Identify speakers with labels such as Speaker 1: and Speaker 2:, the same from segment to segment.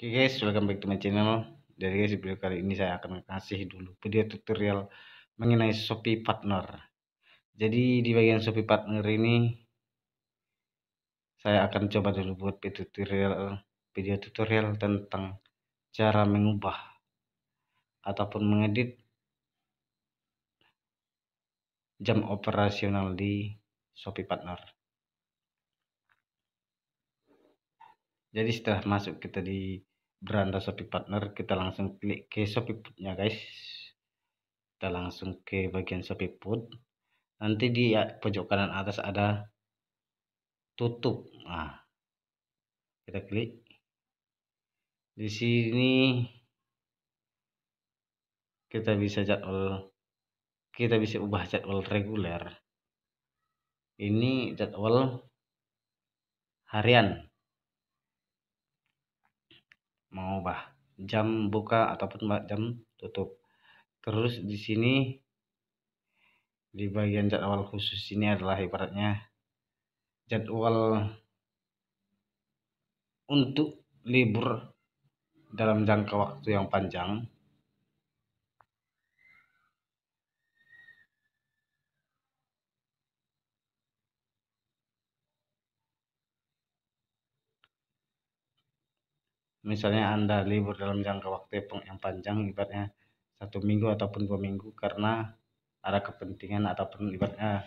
Speaker 1: Oke okay guys, welcome back to my channel. Jadi guys, video kali ini saya akan kasih dulu video tutorial mengenai Shopee Partner. Jadi di bagian Shopee Partner ini saya akan coba dulu buat video tutorial video tutorial tentang cara mengubah ataupun mengedit jam operasional di Shopee Partner. jadi setelah masuk kita di beranda Shopee Partner kita langsung klik ke Shopee Foodnya guys kita langsung ke bagian Shopee Food nanti di pojok kanan atas ada tutup nah kita klik di sini kita bisa jadwal kita bisa ubah jadwal reguler ini jadwal harian mengubah jam buka ataupun jam tutup. Terus di sini di bagian jadwal khusus ini adalah ibaratnya jadwal untuk libur dalam jangka waktu yang panjang misalnya Anda libur dalam jangka waktu yang panjang ibaratnya satu minggu ataupun dua minggu karena ada kepentingan ataupun ibaratnya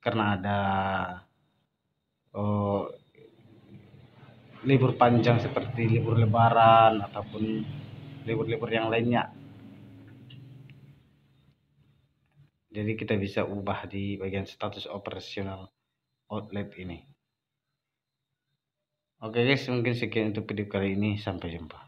Speaker 1: karena ada oh, libur panjang seperti libur lebaran ataupun libur-libur yang lainnya jadi kita bisa ubah di bagian status operasional outlet ini Oke guys, mungkin sekian untuk video kali ini. Sampai jumpa.